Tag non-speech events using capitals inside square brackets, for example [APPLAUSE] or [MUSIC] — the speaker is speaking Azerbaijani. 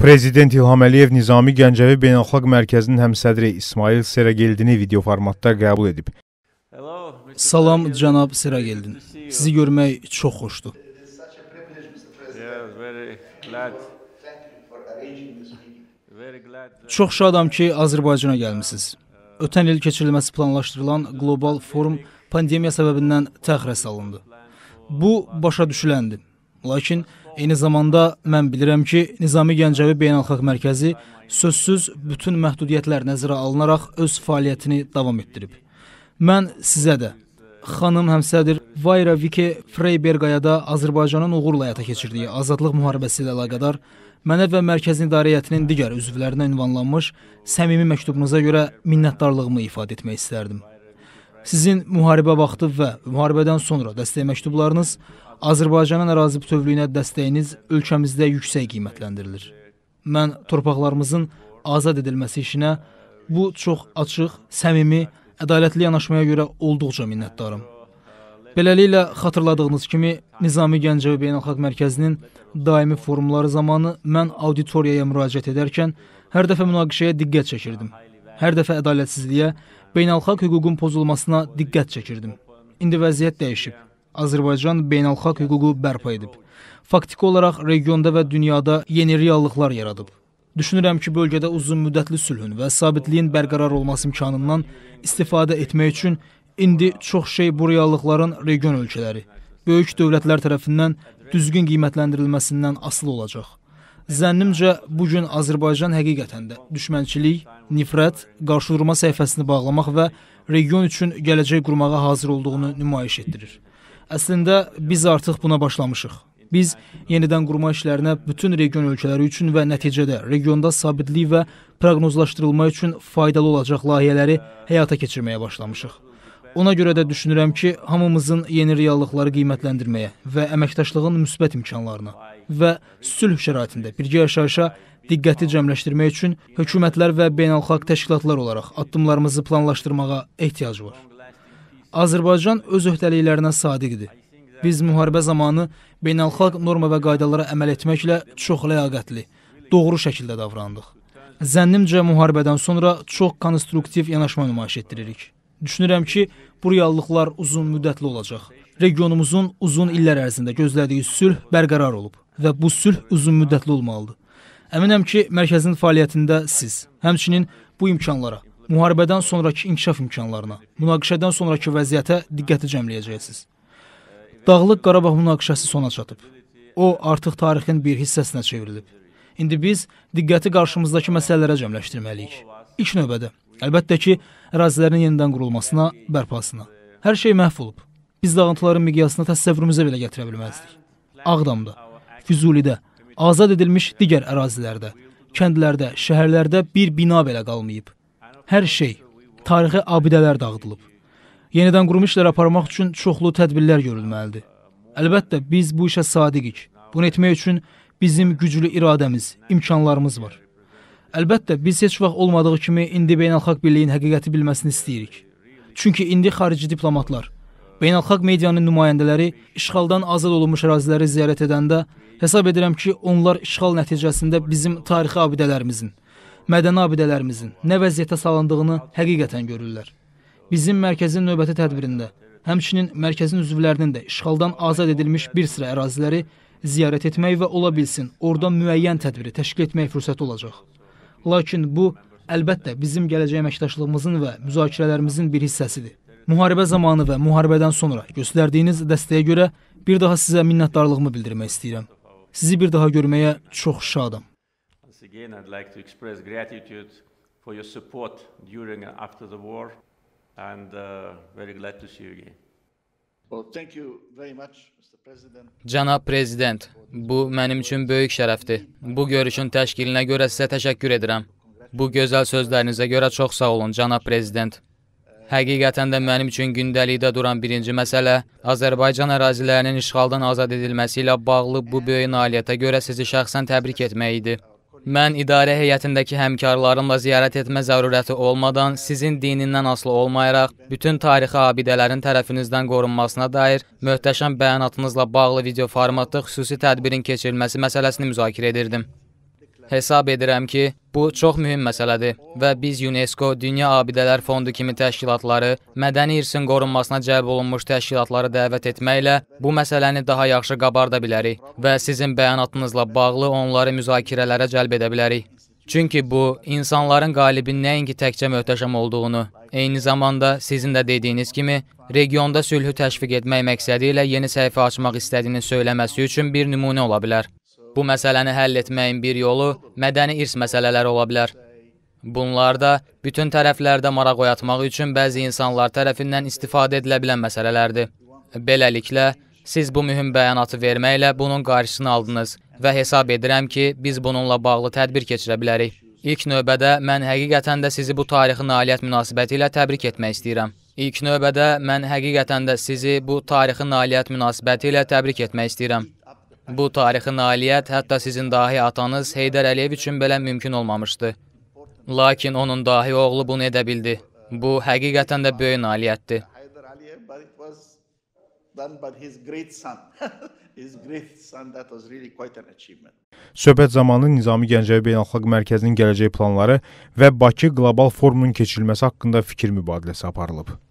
Prezident İlham Əliyev Nizami Gəncəvi Beynəlxalq Mərkəzinin həmsədri İsmail Serageldini video formatda qəbul edib. Salam cənab Serageldin. Sizi görmək çox xoşdur. Çox şadam ki, Azərbaycana gəlmisiniz. Ötən il keçirilməsi planlaşdırılan qlobal forum pandemiya səbəbindən təxirə salındı. Bu başa düşüləndir. Lakin Eyni zamanda mən bilirəm ki, Nizami Gəncəvi Beynəlxalq Mərkəzi sözsüz bütün məhdudiyyətlər nəzərə alınaraq öz fəaliyyətini davam etdirib. Mən sizə də xanım həmsədir Vayra Vike Freybergaya da Azərbaycanın uğurla həyata keçirdiyi azadlıq müharibəsi ilə əlaqədar mənə və mərkəzin idarə heyətinin digər üzvlərinə ünvanlanmış səmimi məktubunuza görə minnətdarlığımı ifadə etmək istərdim. Sizin müharibə vaxtı və müharibədən sonra dəstək məktublarınız Azərbaycanın ərazi bütövlüyünə dəstəyiniz ölkəmizdə yüksək qiymətləndirilir. Mən torpaqlarımızın azad edilməsi işinə bu çox açıq, səmimi, ədalətli yanaşmaya görə olduqca minnətdaram. Beləliklə, xatırladığınız kimi, Nizami Gəncəvi Beynəlxalq Mərkəzinin daimi forumları zamanı mən auditoriyaya müraciət edərkən hər dəfə münaqişəyə diqqət çəkirdim. Hər dəfə ədalətsizliyə, beynəlxalq hüququn pozulmasına diqqət çəkirdim. İndi vəziyyət dəyişib. Azərbaycan beynəlxalq hüququ bərpa edib. Faktiki olaraq regionda və dünyada yeni reallıqlar yaradıb. Düşünürəm ki, bölgədə uzun müddətli sülhün və sabitliyin bərqərar olması imkanından istifadə etmək üçün indi çox şey bu reallıqların region ölkələri, böyük dövlətlər tərəfindən düzgün qiymətləndirilməsindən asılı olacaq. Zənnimcə, bu gün Azərbaycan həqiqətən də düşmənçilik, nifrət, qarşıdurma səhifəsini bağlamaq və region üçün gələcək qurmağa hazır olduğunu nümayiş etdirir. Əslində biz artıq buna başlamışıq. Biz yenidən qurma işlərinə bütün region ölkələri üçün və nəticədə regionda sabitlik və proqnozlaşdırılma üçün faydalı olacaq layihələri həyata keçirməyə başlamışıq. Ona görə də düşünürəm ki, hamımızın yeni reallıqları qiymətləndirməyə və əməkdaşlığın müsbət imkanlarına və sülh şəraitində birgə yaşayışa diqqəti cəmləşdirmək üçün hökumətlər və beynəlxalq təşkilatlar olaraq addımlarımızı planlaşdırmağa ehtiyac var. Azərbaycan öz öhdəliklərinə sadiqdir. Biz müharibə zamanı beynəlxalq norma və qaydalara əməl etməklə çox ləyaqətli, doğru şəkildə davrandıq. Zənnimcə müharibədən sonra çox konstruktiv yanaşma nümayiş etdiririk. Düşünürəm ki, bu reallıqlar uzun müddətli olacaq. Regionumuzun uzun illər ərzində gözlədiyi sülh bərqərar olub və bu sülh uzun müddətli olmalıdır. Əminəm ki, mərkəzin fəaliyyətində siz, həmçinin bu imkanlara, müharibədən sonrakı inkişaf imkanlarına, münaqişədən sonrakı vəziyyətə diqqəti cəmləyəcəksiniz. Dağlıq Qarabağ münaqişəsi sona çatıb. O artıq tarixin bir hissəsinə çevrilib. İndi biz diqqəti qarşımızdakı məsələlərə cəmləşdirməliyik. İlk növbədə, əlbəttə ki, ərazilərin yenidən qurulmasına, bərpasına. Hər şey məhv olub. Biz dağıntıların miqyasını təsəvvürümüzə belə gətirə bilməzdik. Ağdamda, Füzulidə, azad edilmiş digər ərazilərdə, kəndlərdə, şəhərlərdə bir bina belə qalmayıb hər şey, tarixi abidələr dağıdılıb. Yenidən qurum işlər aparmaq üçün çoxlu tədbirlər görülməlidir. Əlbəttə, biz bu işə sadiqik. Bunu etmək üçün bizim güclü iradəmiz, imkanlarımız var. Əlbəttə, biz heç vaxt olmadığı kimi indi beynəlxalq birliyin həqiqəti bilməsini istəyirik. Çünki indi xarici diplomatlar, beynəlxalq medianın nümayəndələri işğaldan azad olunmuş əraziləri ziyarət edəndə hesab edirəm ki, onlar işğal nəticəsində bizim tarixi abidələrimizin, mədəni abidələrimizin nə vəziyyətə salındığını həqiqətən görürlər. Bizim mərkəzin növbəti tədbirində, həmçinin mərkəzin üzvlərinin də işğaldan azad edilmiş bir sıra əraziləri ziyarət etmək və ola bilsin, orada müəyyən tədbiri təşkil etmək fürsəti olacaq. Lakin bu, əlbəttə bizim gələcək əməkdaşlığımızın və müzakirələrimizin bir hissəsidir. Müharibə zamanı və müharibədən sonra göstərdiyiniz dəstəyə görə bir daha sizə minnətdarlığımı bildirmək istəyirəm. Sizi bir daha görməyə çox şadam. It's again, I'd like to express gratitude for your support during and after the war, and uh, very glad to see you again. Cənab Prezident, bu mənim üçün böyük şərəfdir. Bu görüşün təşkilinə görə sizə təşəkkür edirəm. Bu gözəl sözlərinizə görə çox sağ olun, Cənab Prezident. Həqiqətən də mənim üçün gündəlikdə duran birinci məsələ Azərbaycan ərazilərinin işğaldan azad edilməsi ilə bağlı bu böyük nailiyyətə görə sizi şəxsən təbrik etmək idi. Mən idarə heyətindəki həmkarlarımla ziyarət etmə zərurəti olmadan, sizin dinindən aslı olmayaraq, bütün tarixi abidələrin tərəfinizdən qorunmasına dair möhtəşəm bəyanatınızla bağlı video formatda xüsusi tədbirin keçirilməsi məsələsini müzakirə edirdim. Hesab edirəm ki, Bu çox mühüm məsələdir və biz UNESCO Dünya Abidələr Fondu kimi təşkilatları, mədəni irsin qorunmasına cəlb olunmuş təşkilatları dəvət etməklə bu məsələni daha yaxşı qabarda bilərik və sizin bəyanatınızla bağlı onları müzakirələrə cəlb edə bilərik. Çünki bu, insanların qalibin nəinki təkcə möhtəşəm olduğunu, eyni zamanda sizin də dediyiniz kimi, regionda sülhü təşviq etmək məqsədi ilə yeni səhifə açmaq istədiyini söyləməsi üçün bir nümunə ola bilər. Bu məsələni həll etməyin bir yolu mədəni irs məsələləri ola bilər. Bunlarda bütün tərəflərdə maraq oyatmaq üçün bəzi insanlar tərəfindən istifadə edilə bilən məsələlərdir. Beləliklə, siz bu mühüm bəyanatı verməklə bunun qarşısını aldınız və hesab edirəm ki, biz bununla bağlı tədbir keçirə bilərik. İlk növbədə mən həqiqətən də sizi bu tarixi nailiyyət münasibəti ilə təbrik etmək istəyirəm. İlk növbədə mən həqiqətən də sizi bu tarixi nailiyyət münasibəti ilə təbrik etmək istəyirəm. Bu tarixi nailiyyət hətta sizin dahi atanız Heydər Əliyev üçün belə mümkün olmamışdı. Lakin onun dahi oğlu bunu edə bildi. Bu həqiqətən də böyük nailiyyətdir. [LAUGHS] Söhbət zamanı Nizami Gəncəvi Beynəlxalq Mərkəzinin gələcək planları və Bakı Qlobal Forumunun keçirilməsi haqqında fikir mübadiləsi aparılıb.